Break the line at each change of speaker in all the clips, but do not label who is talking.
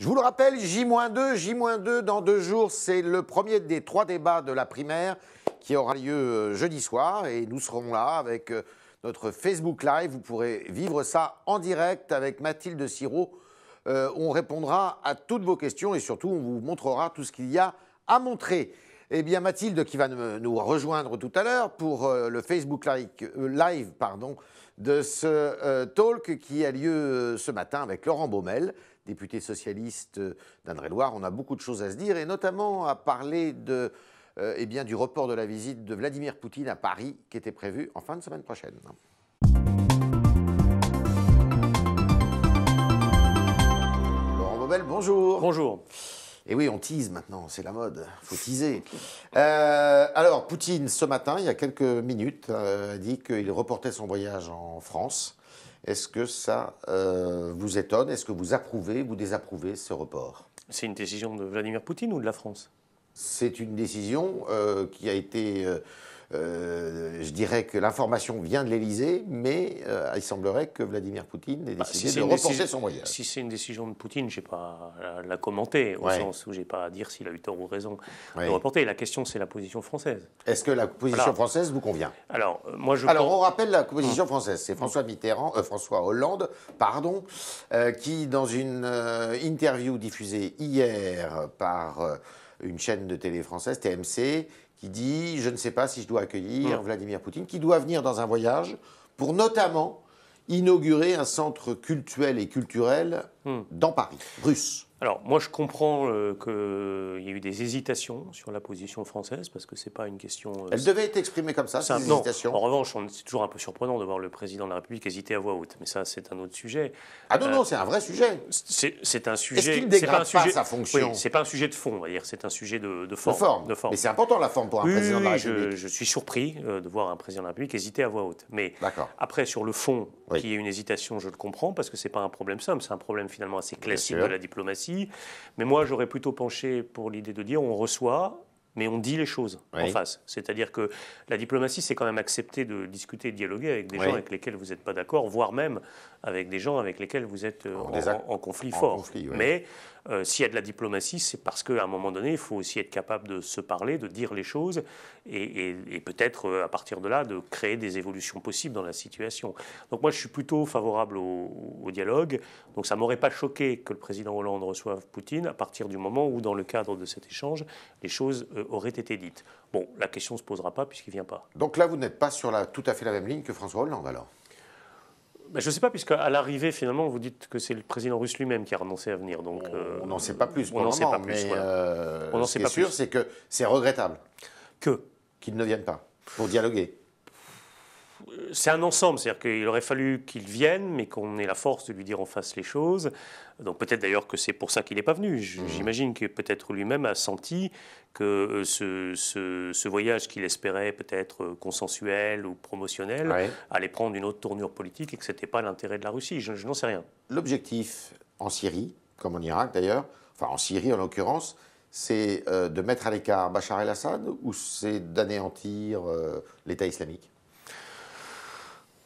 Je vous le rappelle, J-2, J-2 dans deux jours, c'est le premier des trois débats de la primaire qui aura lieu euh, jeudi soir et nous serons là avec euh, notre Facebook Live. Vous pourrez vivre ça en direct avec Mathilde Sirot. Euh, on répondra à toutes vos questions et surtout on vous montrera tout ce qu'il y a à montrer. Eh bien Mathilde qui va nous rejoindre tout à l'heure pour le Facebook Live, live pardon, de ce talk qui a lieu ce matin avec Laurent Baumel député socialiste d'André loire on a beaucoup de choses à se dire, et notamment à parler de, euh, eh bien, du report de la visite de Vladimir Poutine à Paris, qui était prévu en fin de semaine prochaine. Laurent Bobel, bonjour. Bonjour. Et eh oui, on tease maintenant, c'est la mode, faut teaser. Euh, alors, Poutine, ce matin, il y a quelques minutes, euh, a dit qu'il reportait son voyage en France est-ce que ça euh, vous étonne Est-ce que vous approuvez, vous désapprouvez ce report C'est une décision de Vladimir Poutine ou de la France C'est une décision euh, qui a été... Euh, euh, je dirais que l'information vient de l'Elysée, mais euh, il semblerait que Vladimir Poutine ait bah, décidé de reporter son
voyage. Si c'est une décision de Poutine, je n'ai pas à la commenter, au sens où je n'ai pas à dire s'il a eu tort ou raison de reporter. La question, c'est la
position française. Est-ce que la position française vous convient
Alors, euh, moi, je alors on
rappelle la position mmh. française. C'est François Mitterrand, François Hollande, pardon, qui, dans une interview diffusée hier par une chaîne de télé française, TMC, il dit Je ne sais pas si je dois accueillir hum. Vladimir Poutine, qui doit venir dans un voyage pour notamment inaugurer un centre culturel et culturel hum. dans Paris,
russe. Alors moi je comprends euh, qu'il euh, y a eu des hésitations sur la position française parce que ce n'est pas une question. Euh, Elle devait
être exprimée comme ça. Ces non.
En revanche, c'est toujours un peu surprenant de voir le président de la République hésiter à voix haute, mais ça c'est un autre sujet. Ah non non, c'est un vrai sujet. C'est un sujet. Est-ce qu'il dégrade pas, sa fonction C'est pas un sujet de fond, on va dire. C'est un sujet de, forme, de, forme. Mais c'est important la forme pour un président de la République. Je, je suis surpris de voir un président de la République hésiter à voix haute. Mais après sur le fond, qui qu'il y ait une hésitation, je le comprends parce que c'est pas un problème simple, c'est un problème finalement assez classique de la diplomatie mais moi, j'aurais plutôt penché pour l'idée de dire on reçoit mais on dit les choses en face. C'est-à-dire que la diplomatie, c'est quand même accepter de discuter de dialoguer avec des gens avec lesquels vous n'êtes pas d'accord, voire même avec des gens avec lesquels vous êtes euh, en, conflit fort. Mais euh, s'il y a de la diplomatie, c'est parce qu'à un moment donné, il faut aussi être capable de se parler, de dire les choses, et, peut-être euh, à partir de là, de créer des évolutions possibles dans la situation. Donc moi, je suis plutôt favorable au, dialogue. Donc ça m'aurait pas choqué que le président Hollande reçoive Poutine à partir du moment où, dans le cadre de cet échange, les choses aurait été dite. Bon, la question ne se posera pas puisqu'il ne vient pas. Donc là, vous n'êtes pas sur la, tout à fait la même ligne que François Hollande alors ben, je ne sais pas, puisqu'à l'arrivée, finalement, vous dites que c'est le président russe lui-même qui a renoncé à venir.
Donc, on euh, n'en sait pas plus pour on le moment, pas plus, voilà. on sûr, c'est que c'est regrettable. Que Qu'il ne vienne pas pour dialoguer. C'est un ensemble, c'est-à-dire
qu'il aurait fallu qu'il vienne, mais qu'on ait la force de lui dire en face les choses. Donc peut-être d'ailleurs que c'est pour ça qu'il n'est pas venu. Mmh. J'imagine que peut-être lui-même a senti que euh, ce, voyage qu'il espérait peut-être euh, consensuel ou promotionnel allait prendre une autre tournure politique et que ce n'était pas l'intérêt de la Russie. Je, n'en sais rien.
L'objectif en Syrie, comme en Irak d'ailleurs, enfin en Syrie en l'occurrence, c'est euh, de mettre à l'écart Bachar el-Assad ou c'est d'anéantir l'État islamique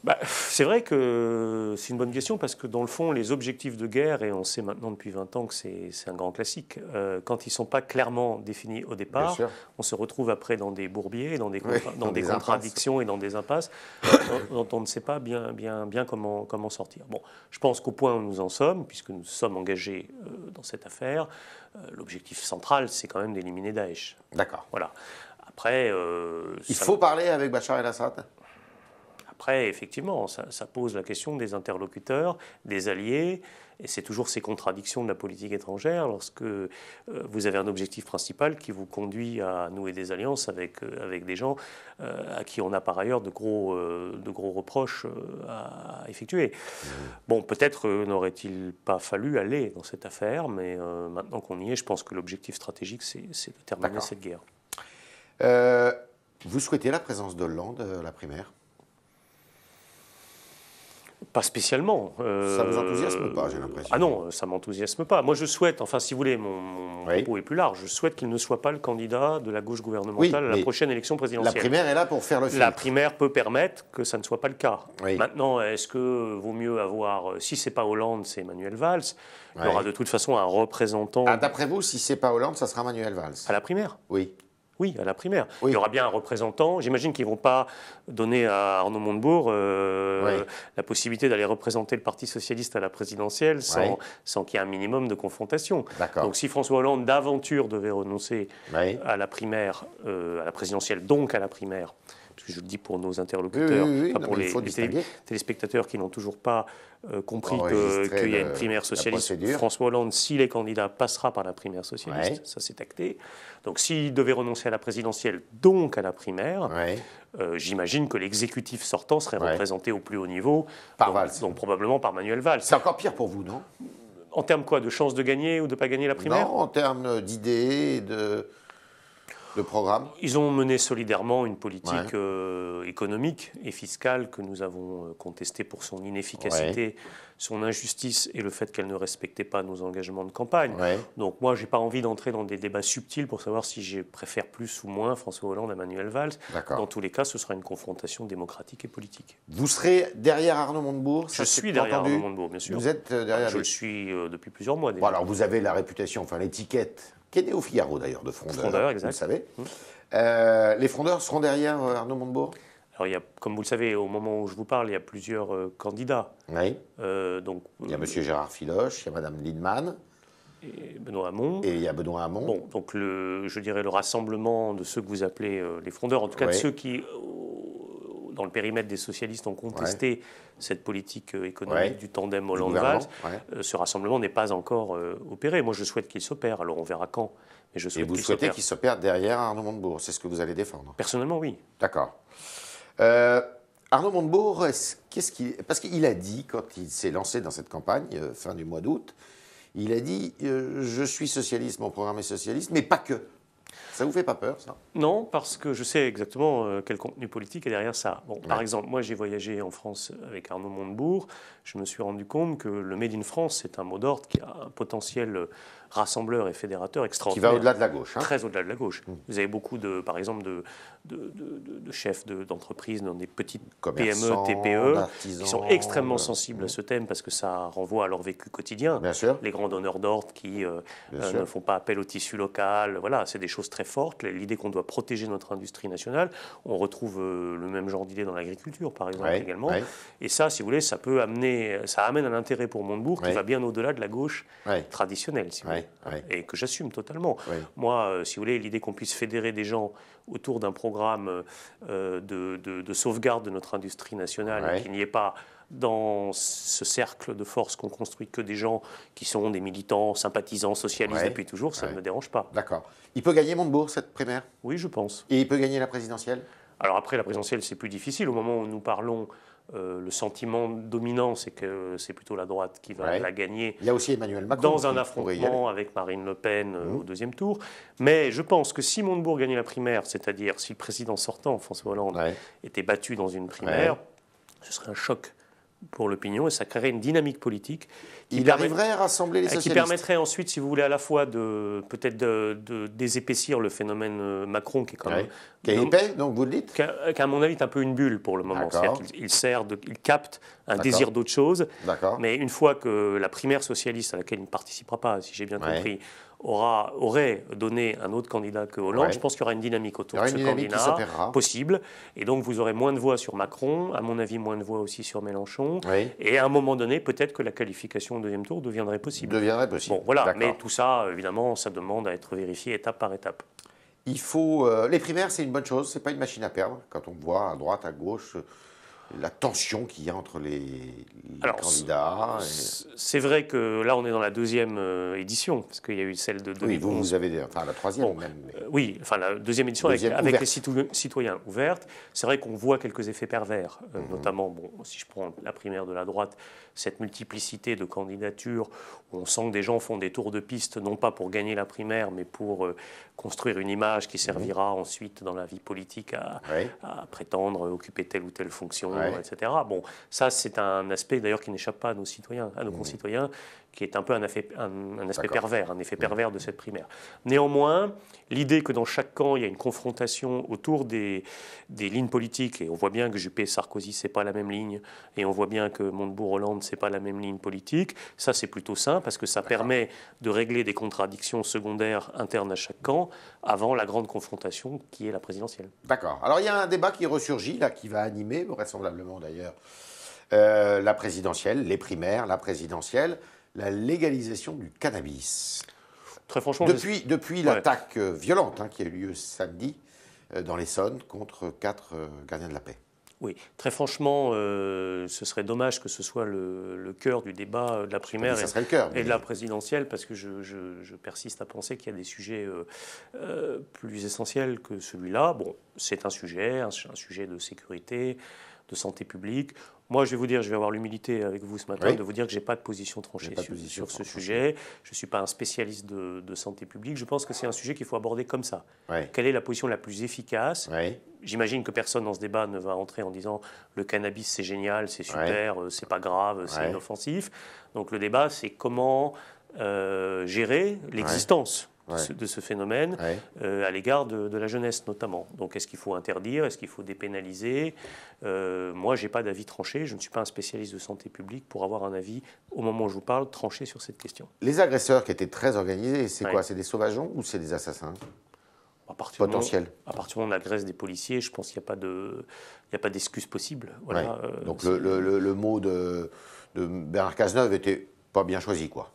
bah,
c'est vrai que c'est une bonne question parce que dans le fond, les objectifs de guerre, et on sait maintenant depuis 20 ans que c'est un grand classique, euh, quand ils ne sont pas clairement définis au départ, on se retrouve après dans des bourbiers, dans des, dans, des, contradictions et dans des impasses dont on ne sait pas bien, bien, bien comment, comment sortir. Bon, je pense qu'au point où nous en sommes, puisque nous sommes engagés euh, dans cette affaire, euh, l'objectif central, c'est quand même d'éliminer Daesh. D'accord. Voilà. Après, il faut parler avec Bachar el-Assad après, effectivement, ça, pose la question des interlocuteurs, des alliés, et c'est toujours ces contradictions de la politique étrangère lorsque euh, vous avez un objectif principal qui vous conduit à nouer des alliances avec, euh, avec des gens euh, à qui on a par ailleurs de gros, de gros reproches à, effectuer. Bon, peut-être n'aurait-il pas fallu aller dans cette affaire, mais maintenant qu'on y est, je pense que l'objectif stratégique, c'est de terminer cette guerre.
vous souhaitez la présence d'Hollande à la primaire pas spécialement. Ça ne vous euh, enthousiasme pas, j'ai l'impression. Ah non, ça ne m'enthousiasme pas. Moi,
je souhaite, enfin, si vous voulez, mon, propos est plus large, je souhaite qu'il ne soit pas le candidat de la gauche gouvernementale à la prochaine élection présidentielle. La primaire est là
pour faire le filtre. La
primaire peut permettre que ça ne soit pas le cas. Maintenant, est-ce que vaut mieux avoir, euh, si c'est pas Hollande, c'est Emmanuel Valls Il y aura de toute façon un représentant. Ah, d'après vous, si c'est pas Hollande, ça sera Emmanuel Valls À la primaire Oui. Oui, à la primaire. Il y aura bien un représentant. J'imagine qu'ils ne vont pas donner à Arnaud Montebourg euh, la possibilité d'aller représenter le Parti socialiste à la présidentielle sans, qu'il y ait un minimum de confrontation. Donc si François Hollande d'aventure devait renoncer à la primaire, euh, à la présidentielle, donc à la primaire, je le dis pour nos interlocuteurs, pour les, téléspectateurs qui n'ont toujours pas euh, compris qu'il y a une primaire socialiste. François Hollande, s'il est candidat, passera par la primaire socialiste, ça c'est acté. Donc s'il devait renoncer à la présidentielle, donc à la primaire, euh, j'imagine que l'exécutif sortant serait représenté au plus haut niveau, par donc, probablement par Manuel Valls. C'est encore pire pour vous, non En termes quoi De chances de gagner ou de ne pas gagner la primaire Non, en termes d'idées, de programme Ils ont mené solidairement une politique euh, économique et fiscale que nous avons euh, contestée pour son inefficacité, son injustice et le fait qu'elle ne respectait pas nos engagements de campagne. Donc moi, je n'ai pas envie d'entrer dans des débats subtils pour savoir si je préfère plus ou moins François Hollande à Manuel Valls. Dans tous les cas, ce sera une confrontation démocratique et politique.
Vous serez derrière Arnaud Montebourg Je suis derrière Arnaud Montebourg, bien sûr. Vous êtes euh, derrière Je le suis depuis plusieurs mois déjà. alors vous avez la réputation, enfin l'étiquette qui est né au Figaro d'ailleurs, de Frondeur, vous le savez. Mmh. Euh, les Frondeurs seront derrière euh, Arnaud Montebourg alors, il y a, comme vous le savez, au moment où je vous parle, il y a plusieurs
euh, candidats. Oui. donc, il y a M. Gérard Filoche, il y a Mme Lindman. Et Benoît Hamon. Et il y a Benoît Hamon. Bon, donc le, je dirais le rassemblement de ceux que vous appelez les frondeurs, en tout cas de ceux qui, dans le périmètre des socialistes ont contesté cette politique euh, économique du tandem Hollande-Valls. Euh, ce rassemblement n'est pas encore euh, opéré. Moi, je souhaite qu'il s'opère. Alors, on verra quand. Mais je souhaite Et vous souhaitez qu'il s'opère derrière Arnaud Montebourg. C'est ce que vous
allez défendre Personnellement, oui. D'accord. Arnaud Montebourg, qu'est-ce parce qu'il a dit quand il s'est lancé dans cette campagne fin du mois d'août, il a dit je suis socialiste, mon programme est socialiste, mais pas que. Ça vous fait pas peur, ça
Non, parce que je sais exactement euh, quel contenu politique est derrière ça. Bon, Par exemple, moi j'ai voyagé en France avec Arnaud Montebourg, je me suis rendu compte que le Made in France, c'est un mot d'ordre qui a un potentiel rassembleur et fédérateur extraordinaire. Qui va au-delà de la gauche. Hein. très au-delà de la gauche. Mm. Vous avez beaucoup, de, par exemple, de, de, chefs d'entreprise dans des petites PME, TPE, qui sont extrêmement sensibles à mm. ce thème parce que ça renvoie à leur vécu quotidien. Bien sûr. Les grands donneurs d'ordre qui euh, euh, ne font pas appel au tissu local. Voilà, c'est des choses très fortes. L'idée qu'on doit protéger notre industrie nationale, on retrouve euh, le même genre d'idée dans l'agriculture, par exemple, également. Et ça, si vous voulez, ça peut amener mais euh, ça amène un intérêt pour Montebourg qui va bien au-delà de la gauche traditionnelle, si vous voulez, hein, et que j'assume totalement. Moi, euh, si vous voulez, l'idée qu'on puisse fédérer des gens autour d'un programme euh, de, sauvegarde de notre industrie nationale, qu'il n'y ait pas dans ce cercle de force qu'on construit que des gens qui sont des militants, sympathisants, socialistes depuis toujours, ça ne me dérange pas. D'accord. Il peut gagner Montebourg cette primaire Oui, je pense. Et il peut gagner la présidentielle Alors après, la présidentielle, c'est plus difficile. Au moment où nous parlons, euh, le sentiment dominant, c'est que c'est plutôt la droite qui va la gagner. Il y a aussi Emmanuel Macron dans un affrontement avec Marine Le Pen euh, au mmh. deuxième tour. Mais je pense que si Montebourg gagnait la primaire, c'est-à-dire si le président sortant François Hollande était battu dans une primaire, ce serait un choc pour l'opinion et ça créerait une dynamique politique. Qui Il arriverait à rassembler les euh, socialistes. Qui permettrait ensuite, si vous voulez, à la fois de peut-être de, désépaissir le phénomène euh, Macron qui est quand même. Qui est épais, donc vous le dites euh, Qu'à mon avis est un peu une bulle pour le moment. C'est-à-dire qu'il sert, de, capte un désir d'autre chose. Mais une fois que la primaire socialiste à laquelle il ne participera pas, si j'ai bien compris, aura, aurait donné un autre candidat que Hollande, je pense qu'il y aura une dynamique autour de ce candidat possible. Et donc vous aurez moins de voix sur Macron, à mon avis moins de voix aussi sur Mélenchon. Et à un moment donné, peut-être que la qualification au deuxième tour deviendrait possible. Deviendrait possible. Bon, voilà. Mais tout ça, évidemment, ça demande à être vérifié étape par étape.
Il faut euh, les primaires, c'est une bonne chose. C'est pas une machine à perdre. Quand on voit à droite, à gauche la tension qu'il y a entre les,
candidats. C'est vrai que là, on est dans la deuxième euh, édition, parce qu'il y a eu celle de Oui, vous, vous avez, enfin la troisième même. Euh, oui, enfin la deuxième édition avec, les citoyens, citoyens ouvertes. C'est vrai qu'on voit quelques effets pervers, euh, mhm. notamment, bon, si je prends la primaire de la droite, cette multiplicité de candidatures, on sent que des gens font des tours de piste, non pas pour gagner la primaire, mais pour construire une image qui mhm. servira ensuite dans la vie politique à, à prétendre occuper telle ou telle fonction. Bon, ça, c'est un aspect d'ailleurs qui n'échappe pas à nos citoyens, à nos mmh. concitoyens qui est un peu un, effet, aspect pervers, un effet mmh. pervers de cette primaire. Néanmoins, l'idée que dans chaque camp, il y a une confrontation autour des, lignes politiques, et on voit bien que Juppé-Sarkozy, c'est pas la même ligne, et on voit bien que Montebourg-Hollande, c'est pas la même ligne politique, ça c'est plutôt sain, parce que ça permet de régler des contradictions secondaires internes à chaque camp, avant la grande confrontation qui est la présidentielle.
D'accord. Alors il y a un débat qui ressurgit, là, qui va animer, vraisemblablement d'ailleurs, euh, la présidentielle, les primaires, la présidentielle la légalisation du cannabis. Très franchement, depuis, depuis l'attaque euh, violente hein, qui a eu lieu samedi euh, dans l'Essonne contre quatre euh, gardiens de la paix.
Oui, très franchement, ce serait dommage que ce soit le, cœur du débat de la ah, primaire et, de la présidentielle, parce que je, persiste à penser qu'il y a des sujets plus essentiels que celui-là. Bon, c'est un sujet, un, sujet de sécurité, de santé publique. Moi, je vais vous dire, je vais avoir l'humilité avec vous ce matin de vous dire que je n'ai pas de position tranchée sur, ce sujet. Je ne suis pas un spécialiste de, santé publique. Je pense que c'est un sujet qu'il faut aborder comme ça. Quelle est la position la plus efficace J'imagine que personne dans ce débat ne va entrer en disant le cannabis c'est génial, c'est super, euh, c'est pas grave, c'est inoffensif. Donc le débat, c'est comment euh, gérer l'existence de, ce, phénomène euh, à l'égard de, la jeunesse notamment. Donc est-ce qu'il faut interdire Est-ce qu'il faut dépénaliser euh, Moi, je n'ai pas d'avis tranché. Je ne suis pas un spécialiste de santé publique pour avoir un avis, au moment où je vous parle, tranché sur cette question.
Les agresseurs qui étaient très organisés, c'est quoi C'est des sauvageons ou c'est des assassins à potentiel. à partir du moment où on agresse
des policiers, je pense qu'il n'y a pas de, il a pas d'excuse possible. Voilà, euh, Donc le, le,
mot de, de Bernard Cazeneuve était pas bien choisi, quoi.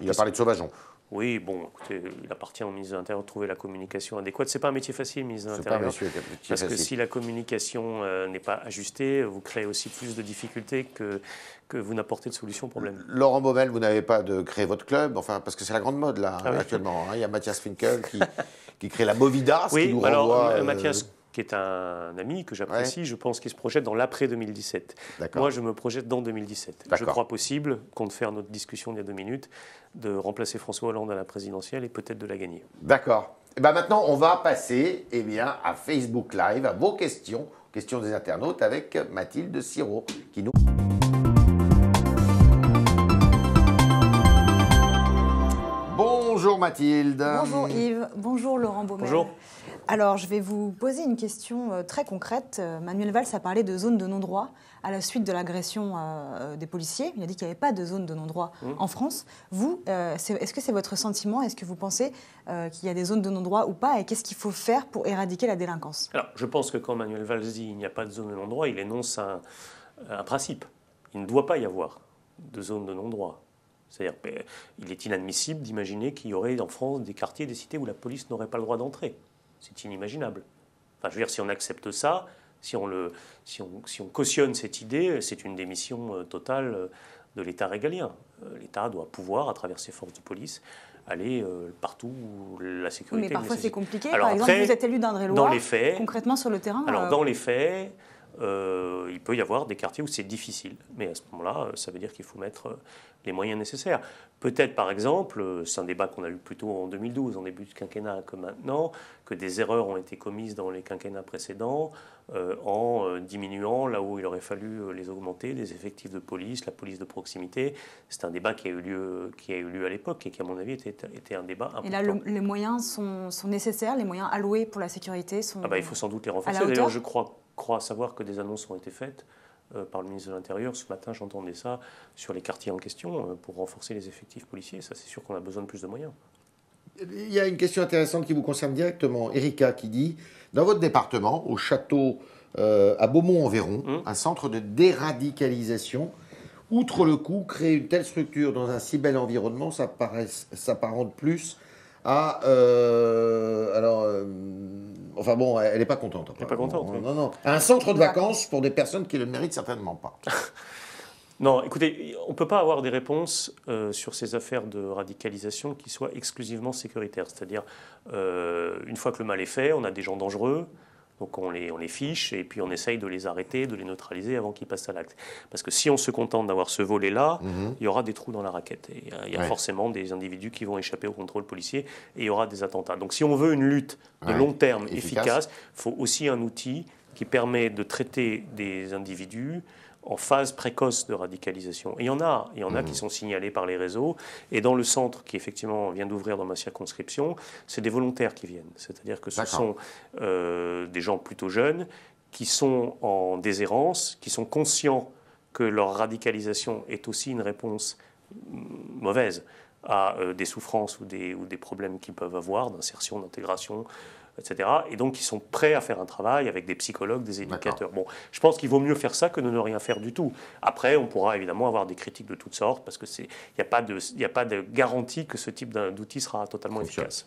il a parlé de sauvageons. Oui, bon, écoutez, il appartient au ministre de l'Intérieur de trouver la communication adéquate. Ce n'est pas un métier facile, ministre de l'Intérieur. Parce que si la communication euh, n'est pas ajustée, vous créez aussi plus de difficultés que, que vous n'apportez de solution au problème.
Laurent Baumel, vous n'avez pas de créer votre club, enfin, parce que c'est la grande mode, là, ah actuellement. Hein. Il y a Mathias Finkel qui, qui crée la Movida, ce oui, qui nous alors, renvoie, euh, euh,
qui est un ami que j'apprécie, je pense qu'il se projette dans l'après 2017. Moi, je me projette dans 2017. Je crois possible, compte faire notre discussion il y a deux minutes, de remplacer
François Hollande à la présidentielle et peut-être de la gagner. D'accord. Et eh ben maintenant, on va passer eh bien, à Facebook Live, à vos questions, questions des internautes avec Mathilde Siro, qui nous Mathilde. Bonjour Yves,
bonjour Laurent Baumel. Bonjour. Alors je vais vous poser une question euh, très concrète. Euh, Manuel Valls a parlé de zones de non-droit à la suite de l'agression euh, des policiers. Il a dit qu'il n'y avait pas de zones de non-droit mmh. en France. Vous, est-ce que c'est votre sentiment Est-ce que vous pensez qu'il y a des zones de non-droit ou pas Et qu'est-ce qu'il faut faire pour éradiquer la délinquance
Alors je pense que quand Manuel Valls dit qu'il n'y a pas de zone de non-droit, il énonce un, un principe. Il ne doit pas y avoir de zone de non-droit. C'est-à-dire, ben, il est inadmissible d'imaginer qu'il y aurait en France des quartiers, des cités où la police n'aurait pas le droit d'entrer. C'est inimaginable. Enfin, je veux dire, si on accepte ça, si on, si on, cautionne cette idée, c'est une démission euh, totale euh, de l'État régalien. Euh, L'État doit pouvoir, à travers ses forces de police, aller partout où la sécurité. est Mais parfois c'est compliqué. Alors, par exemple, vous êtes
élu d'André Dans les faits. Concrètement sur le terrain. Alors dans les
faits, euh, il peut y avoir des quartiers où c'est difficile. Mais à ce moment-là, euh, ça veut dire qu'il faut mettre euh, les moyens nécessaires. Peut-être, par exemple, c'est un débat qu'on a eu plutôt en 2012, en début de quinquennat que maintenant, que des erreurs ont été commises dans les quinquennats précédents en diminuant là où il aurait fallu les augmenter, les effectifs de police, la police de proximité. C'est un débat qui a eu lieu, qui a eu lieu à l'époque et qui, à mon avis, était, un débat important. Et là, les
moyens sont, nécessaires, les moyens alloués pour la sécurité sont. Ah bah, il faut
sans doute les renforcer. D'ailleurs, je crois crois savoir que des annonces ont été faites euh, par le ministre de l'Intérieur. Ce matin, j'entendais ça sur les quartiers en question euh, pour renforcer les effectifs policiers. Ça, c'est sûr qu'on a besoin de plus de moyens.
Il y a une question intéressante qui vous concerne directement. Erika qui dit Dans votre département, au château euh, à Beaumont-en-Véron, hum. un centre de déradicalisation, outre le coup, créer une telle structure dans un si bel environnement s'apparente ça s'apparente plus à. Ah, euh, alors. Euh, enfin bon, elle n'est pas contente. Elle n'est pas contente. Hein. Non, non, Un centre de bah. vacances pour des personnes qui ne le méritent certainement pas.
non, écoutez, on ne peut pas avoir des réponses euh, sur ces affaires de radicalisation qui soient exclusivement sécuritaires. C'est-à-dire, une fois que le mal est fait, on a des gens dangereux, donc on les, on les fiche et puis on essaye de les arrêter, de les neutraliser avant qu'ils passent à l'acte. Parce que si on se contente d'avoir ce volet-là, mhm. il y aura des trous dans la raquette. Et euh, il y a forcément des individus qui vont échapper au contrôle policier et il y aura des attentats. Donc si on veut une lutte de long terme efficace, il faut aussi un outil qui permet de traiter des individus en phase précoce de radicalisation. il y en a, y en qui mmh. sont signalés par les réseaux. Et dans le centre qui effectivement vient d'ouvrir dans ma circonscription, c'est des volontaires qui viennent. C'est-à-dire que ce sont euh, des gens plutôt jeunes qui sont en déshérence, qui sont conscients que leur radicalisation est aussi une réponse mmh, mauvaise à euh, des souffrances ou des, ou des problèmes qu'ils peuvent avoir d'insertion, d'intégration, etc. Et donc, ils sont prêts à faire un travail avec des psychologues, des éducateurs. Bon, je pense qu'il vaut mieux faire ça que de ne rien faire du tout. Après, on pourra évidemment avoir des critiques de toutes sortes parce qu'il n'y a pas de garantie que ce type d'outil sera totalement efficace.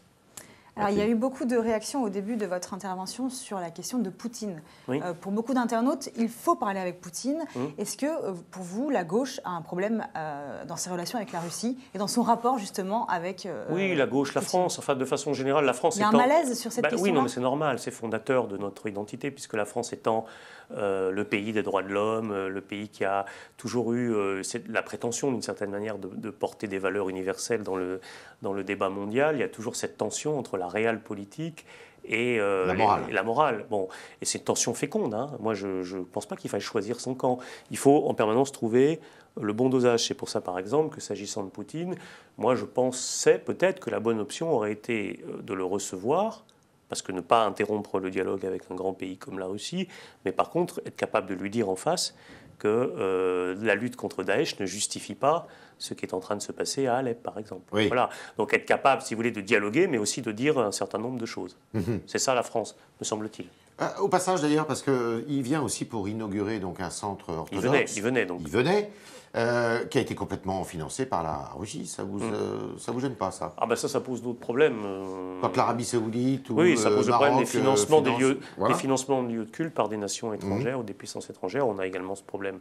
Alors, il y a eu beaucoup de réactions au début de votre intervention sur la question de Poutine. Euh, pour beaucoup d'internautes, il faut parler avec Poutine. Mmh. Est-ce que, euh, pour vous, la gauche a un problème euh, dans ses relations avec la Russie et dans son rapport justement avec. oui,
la gauche, la France, enfin de façon générale, la France. Il y a un malaise sur cette question. Bah oui, non, mais c'est normal, c'est fondateur de notre identité puisque la France étant le pays des droits de l'homme, le pays qui a toujours eu la prétention d'une certaine manière de, de, porter des valeurs universelles dans le, dans le débat mondial, il y a toujours cette tension entre la la réelle politique et, euh, la morale. Et, la morale. Bon, et c'est une tension féconde. Hein. Moi, je ne pense pas qu'il faille choisir son camp. Il faut en permanence trouver le bon dosage. C'est pour ça, par exemple, que s'agissant de Poutine, moi, je pensais peut-être que la bonne option aurait été euh, de le recevoir, parce que ne pas interrompre le dialogue avec un grand pays comme la Russie, mais par contre, être capable de lui dire en face que euh, la lutte contre Daesh ne justifie pas ce qui est en train de se passer à Alep, par exemple. Voilà. Donc être capable, si vous voulez, de dialoguer, mais aussi de dire un certain nombre de choses. Mhm. C'est ça la France, me
semble-t-il. Ah, au passage d'ailleurs, parce qu'il euh, il vient aussi pour inaugurer donc un centre orthodoxe. Il venait, il venait donc. Il venait. Euh, qui a été complètement financé par la Russie. Ça vous, hmm. euh, ça vous gêne pas, ça Ah ben ça, ça pose d'autres problèmes. Euh. Quand l'Arabie Saoudite ou Oui, ça pose le problème des financements, des, lieux, des
financements de lieux de culte par des nations hmm. étrangères ou des puissances étrangères. On a également ce problème,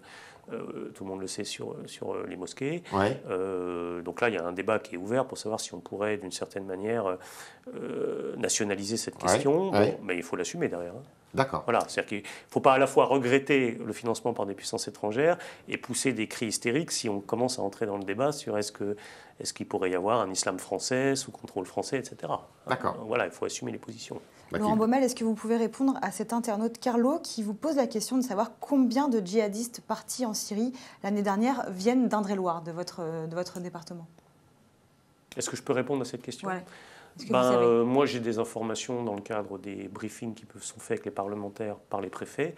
tout le monde le sait, sur, sur les mosquées. donc là, il y a un débat qui est ouvert pour savoir si on pourrait, d'une certaine manière, nationaliser cette question. mais il faut l'assumer derrière. Hein. D'accord. Voilà, c'est-à-dire qu'il ne faut pas à la fois regretter le financement par des puissances étrangères et pousser des cris hystériques si on commence à entrer dans le débat sur est-ce que est-ce qu'il pourrait y avoir un islam français sous contrôle français, etc. D'accord. Euh, voilà, il faut assumer les positions. Bah, Laurent Baumel,
est-ce que vous pouvez répondre à cet internaute Carlo qui vous pose la question de savoir combien de djihadistes partis en Syrie l'année dernière viennent d'Indre-et-Loire, de votre, de votre département
Est-ce que je peux répondre à cette question ben, euh, moi, j'ai des informations dans le cadre des briefings qui sont faits avec les parlementaires par les préfets,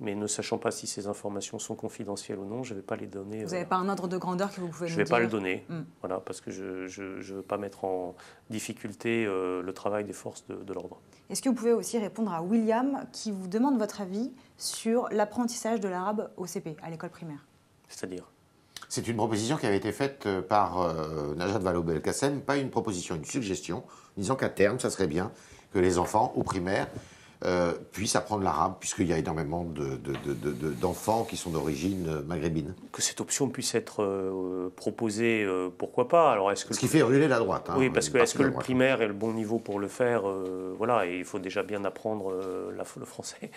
mais ne sachant pas si ces informations sont confidentielles ou non, je ne vais pas les donner. Vous n'avez euh,
pas un ordre de grandeur que vous pouvez je dire Je ne vais pas le
donner, hmm. voilà, parce que je ne veux pas mettre en difficulté euh, le travail des forces de, de l'ordre.
Est-ce que vous pouvez aussi répondre à William, qui vous demande votre avis sur l'apprentissage de l'arabe au CP, à l'école primaire
C'est-à-dire c'est une proposition qui avait été faite euh, par euh, Najat Vallaud-Belkacem, pas une proposition, une suggestion, disant qu'à terme, ça serait bien que les enfants, au primaire, euh, puisse puissent apprendre l'arabe, puisqu'il y a énormément d'enfants qui sont d'origine euh, maghrébine. Que cette option puisse être euh,
proposée, pourquoi pas Alors,
est-ce que Ce qui fait hurler la
droite. Hein, oui, parce que est-ce que le primaire est le bon niveau pour le faire Voilà, il faut déjà bien apprendre le français,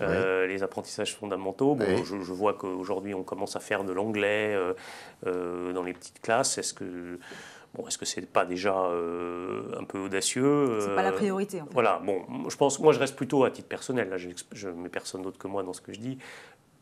les apprentissages fondamentaux. Bon, je, je, vois qu'aujourd'hui, on commence à faire de l'anglais dans les petites classes. Est-ce que Bon, est-ce que c'est pas déjà euh, un peu audacieux euh, C'est pas la priorité. En fait. Voilà. Bon, je pense, moi, je reste plutôt à titre personnel. Là, je, ne mets personne d'autre que moi dans ce que je dis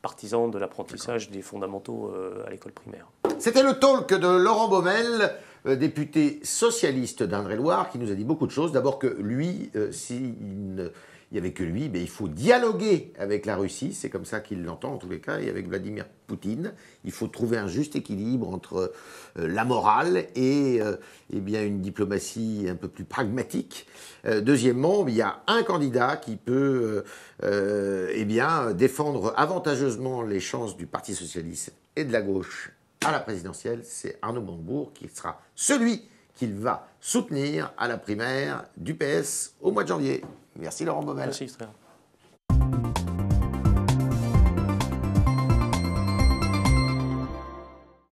partisan de l'apprentissage des
fondamentaux euh, à l'école primaire. C'était le talk de Laurent Baumel, député socialiste d'Indre-et-Loire, qui nous a dit beaucoup de choses. D'abord que lui, s'il ne il n'y avait que lui, mais il faut dialoguer avec la Russie, c'est comme ça qu'il l'entend en tous les cas, et avec Vladimir Poutine, il faut trouver un juste équilibre entre euh, la morale et euh, eh bien, une diplomatie un peu plus pragmatique. Euh, deuxièmement, il y a un candidat qui peut eh bien, défendre avantageusement les chances du Parti socialiste et de la gauche à la présidentielle, c'est Arnaud Montebourg qui sera celui qu'il va soutenir à la primaire du PS au mois de janvier. Merci Laurent Baumel. Merci,